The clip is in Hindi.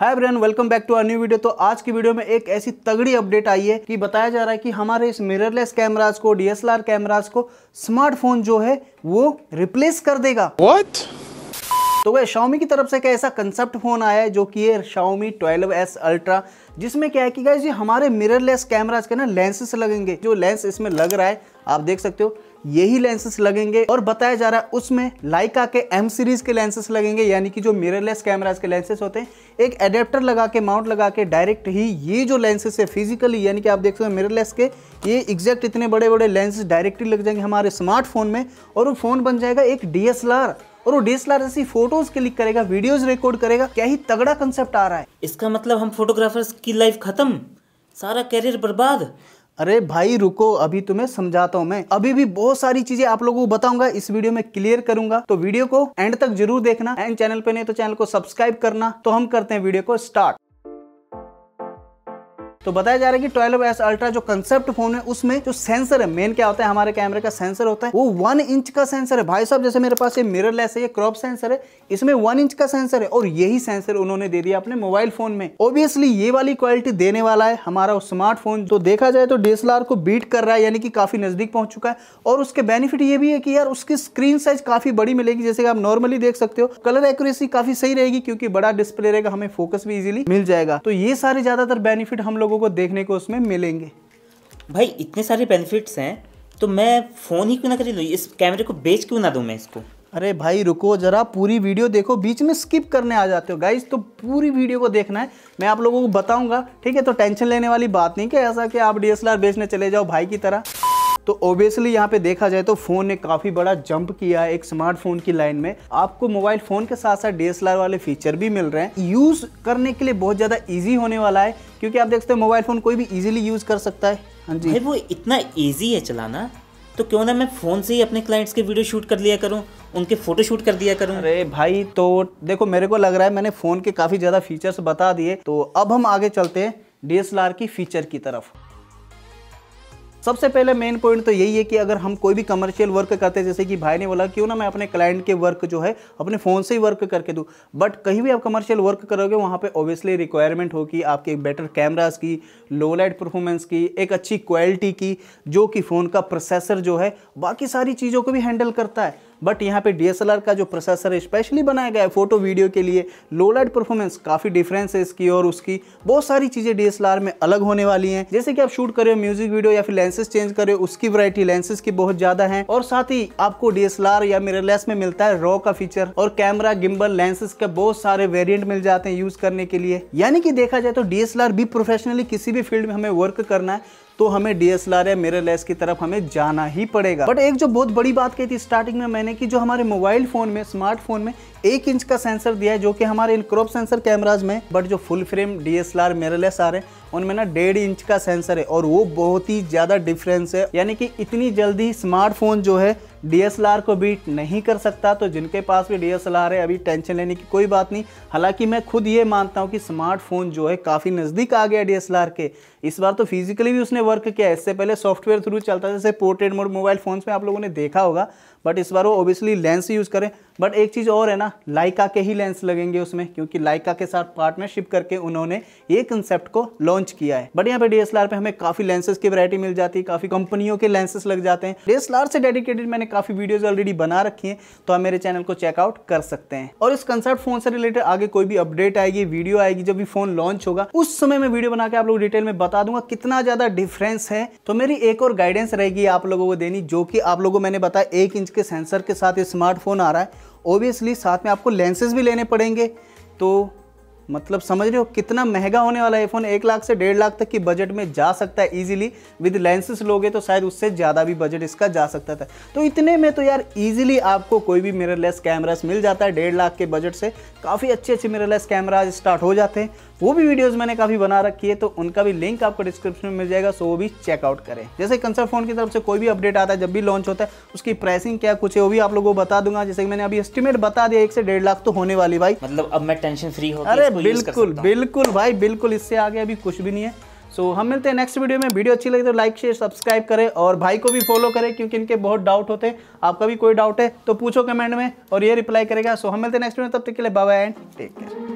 Hi brain welcome back to our new video तो आज की वीडियो में एक ऐसी तगड़ी अपडेट आई है कि बताया जा रहा है कि हमारे इस मिररलेस कैमराज को डीएसएलआर कैमराज को स्मार्टफोन जो है वो रिप्लेस कर देगा What? तो वह शाओमी की तरफ से क्या ऐसा कंसेप्ट फोन आया है जो कि है शाओमी 12s अल्ट्रा जिसमें क्या है कि गाइज ये हमारे मिररलेस कैमराज के ना लेंसेस लगेंगे जो लेंस इसमें लग रहा है आप देख सकते हो यही लेंसेस लगेंगे और बताया जा रहा है उसमें लाइका के एम सीरीज के लेंसेस लगेंगे यानी कि जो मिररलेस कैमराज के लेंसेस होते हैं एक एडेप्टर लगा के माउंट लगा के डायरेक्ट ही ये जो लेंसेस है फिजिकली यानी कि आप देख सकते हो मिररलेस के ये एग्जैक्ट इतने बड़े बड़े लेंसेज डायरेक्टली लग जाएंगे हमारे स्मार्टफोन में और वो फ़ोन बन जाएगा एक डी और वो डी ऐसी फोटोज क्लिक करेगा वीडियोज रिकॉर्ड करेगा क्या ही तगड़ा कंसेप्ट आ रहा है इसका मतलब हम फोटोग्राफर्स की लाइफ खत्म सारा कैरियर बर्बाद अरे भाई रुको अभी तुम्हें समझाता हूँ मैं अभी भी बहुत सारी चीजें आप लोगों को बताऊंगा इस वीडियो में क्लियर करूंगा तो वीडियो को एंड तक जरूर देखना एंड चैनल पे नहीं तो चैनल को सब्सक्राइब करना तो हम करते हैं वीडियो को स्टार्ट तो बताया जा रहा है कि ट्वेल्व एस अल्ट्रा जो कंसेप्ट फोन है उसमें जो सेंसर है मेन क्या होता है हमारे कैमरे का सेंसर होता है वो वन इंच का सेंसर है भाई साहब जैसे मेरे पास ये लेस है ये क्रॉप सेंसर है इसमें वन इंच का सेंसर है और यही सेंसर उन्होंने दे दिया अपने मोबाइल फोन में ऑब्वियसली ये वाली क्वालिटी देने वाला है हमारा स्मार्टफोन तो देखा जाए तो डीएसएलआर को बीट कर रहा है यानी कि काफी नजदीक पहुंच चुका है और उसके बेनिफिट ये भी है कि यार उसकी स्क्रीन साइज काफी बड़ी मिलेगी जैसे कि आप नॉर्मली देख सकते हो कलर एक्यूरेसी काफी सही रहेगी क्योंकि बड़ा डिस्प्ले रहेगा हमें फोकस भी इजिली मिल जाएगा तो ये सारे ज्यादातर बेनिफिट हम लोगों लोगों को देखने को उसमें मिलेंगे भाई इतने सारे बेनिफिट्स हैं तो मैं फ़ोन ही क्यों ना खरीदूँ इस कैमरे को बेच क्यों ना दूँ मैं इसको अरे भाई रुको जरा पूरी वीडियो देखो बीच में स्किप करने आ जाते हो गाइज तो पूरी वीडियो को देखना है मैं आप लोगों को बताऊंगा ठीक है तो टेंशन लेने वाली बात नहीं कि ऐसा कि आप डी बेचने चले जाओ भाई की तरह तो ऑब्वियसली यहाँ पे देखा जाए तो फ़ोन ने काफ़ी बड़ा जंप किया है एक स्मार्टफोन की लाइन में आपको मोबाइल फ़ोन के साथ साथ डी वाले फीचर भी मिल रहे हैं यूज़ करने के लिए बहुत ज़्यादा ईजी होने वाला है क्योंकि आप देखते हैं मोबाइल फ़ोन कोई भी ईजिली यूज़ कर सकता है हाँ जी वो इतना ईजी है चलाना तो क्यों ना मैं फ़ोन से ही अपने क्लाइंट्स के वीडियो शूट कर लिया करूं उनके फ़ोटो शूट कर दिया करूं अरे भाई तो देखो मेरे को लग रहा है मैंने फ़ोन के काफ़ी ज़्यादा फीचर्स बता दिए तो अब हम आगे चलते हैं डी की फ़ीचर की तरफ सबसे पहले मेन पॉइंट तो यही है कि अगर हम कोई भी कमर्शियल वर्क करते हैं जैसे कि भाई ने बोला क्यों ना मैं अपने क्लाइंट के वर्क जो है अपने फ़ोन से ही वर्क करके दूँ बट कहीं भी आप कमर्शियल वर्क करोगे वहाँ पर ऑब्वियसली रिक्वायरमेंट होगी आपके बेटर कैमराज की लो लाइट परफॉर्मेंस की एक अच्छी क्वालिटी की जो कि फ़ोन का प्रोसेसर जो है बाकी सारी चीज़ों को भी हैंडल करता है बट यहाँ पे डी का जो प्रोसेसर है स्पेशली बनाया गया है फोटो वीडियो के लिए लोलाइट परफॉर्मेंस काफ़ी डिफरेंस है इसकी और उसकी बहुत सारी चीज़ें डी में अलग होने वाली हैं जैसे कि आप शूट कर रहे हो म्यूजिक वीडियो या फिर लेंसेज चेंज कर रहे हो उसकी वरायटी लेंसेज की बहुत ज़्यादा है और साथ ही आपको डी या मिररलेस में मिलता है रॉ का फीचर और कैमरा गिम्बल लेंसेज का बहुत सारे वेरियंट मिल जाते हैं यूज़ करने के लिए यानी कि देखा जाए तो डी भी प्रोफेशनली किसी भी फील्ड में हमें वर्क करना है तो हमें डीएसएलआर या लेस की तरफ हमें जाना ही पड़ेगा बट एक जो बहुत बड़ी बात कही थी स्टार्टिंग में मैंने कि जो हमारे मोबाइल फोन में स्मार्टफोन में एक इंच का सेंसर दिया है जो कि हमारे इन क्रॉप सेंसर कैमराज में बट जो फुल फ्रेम डीएसएलआर लेस आ रहे हैं उनमें ना डेढ़ इंच का सेंसर है और वो बहुत ही ज़्यादा डिफरेंस है यानी कि इतनी जल्दी स्मार्टफोन जो है डीएसएलआर को बीट नहीं कर सकता तो जिनके पास भी डीएसएलआर है अभी टेंशन लेने की कोई बात नहीं हालांकि मैं खुद ये मानता हूँ कि स्मार्टफोन जो है काफ़ी नज़दीक आ गया डीएसएलआर के इस बार तो फिजिकली भी उसने वर्क किया इससे पहले सॉफ्टवेयर थ्रू चलता जैसे पोर्टेड मोड मोबाइल फ़ोन्स में आप लोगों ने देखा होगा बट इस बार वो ओबियसली लेंस यूज़ करें बट एक चीज़ और है ना लाइका के ही लेंस लगेंगे उसमें क्योंकि लाइका के साथ पार्टनरशिप करके उन्होंने ये कंसेप्ट को लॉन्च किया है बट यहाँ पे एस पे हमें काफ़ी लेंसेज की वरायटी मिल जाती है काफ़ी कंपनियों के लेंसेज लग जाते हैं डी से डेडिकेटेड मैंने काफ़ी वीडियोज ऑलरेडी बना रखी है तो आप मेरे चैनल को चेकआउट कर सकते हैं और इस कंसेप्ट फोन से रिलेटेड आगे कोई भी अपडेट आएगी वीडियो आएगी जब भी फोन लॉन्च होगा उस समय मैं वीडियो बना के आप लोग डिटेल में बता दूंगा कितना ज़्यादा डिफरेंस है तो मेरी एक और गाइडेंस रहेगी आप लोगों को देनी जो कि आप लोगों को मैंने बताया एक इंच के सेंसर के साथ ये स्मार्टफोन आ रहा है ओबियसली साथ में आपको लेंसेज भी लेने पड़ेंगे तो मतलब समझ रहे हो कितना महंगा होने वाला आईफोन फ़ोन एक लाख से डेढ़ लाख तक की बजट में जा सकता है इजीली विद लेंसेस लोगे तो शायद उससे ज़्यादा भी बजट इसका जा सकता था तो इतने में तो यार इजीली आपको कोई भी मिररलेस कैमरास मिल जाता है डेढ़ लाख के बजट से काफ़ी अच्छे अच्छे मिररलेस कैमराज स्टार्ट हो जाते हैं वो भी वीडियोज़ मैंने काफ़ी बना रखी है तो उनका भी लिंक आपको डिस्क्रिप्शन में मिल जाएगा सो वो भी चेकआउट करें जैसे कंसर फोन की तरफ से कोई भी अपडेट आता है जब भी लॉन्च होता है उसकी प्राइसिंग क्या कुछ है वो भी आप लोगों को बता दूंगा जैसे कि मैंने अभी एस्टिमेट बता दिया एक से डेढ़ लाख तो होने वाली भाई मतलब अब मैं टेंशन फ्री हो अरे तो बिल्कुल बिल्कुल भाई बिल्कुल इससे आगे अभी कुछ भी नहीं है सो so, हम मिलते हैं नेक्स्ट वीडियो में वीडियो अच्छी लगी तो लाइक शेयर सब्सक्राइब करें और भाई को भी फॉलो करें क्योंकि इनके बहुत डाउट होते हैं आपका भी कोई डाउट है तो पूछो कमेंट में और ये रिप्लाई करेगा सो so, हम मिलते हैं नेक्स्ट वीडियो तब तक के लिए बाय एंड टेक केयर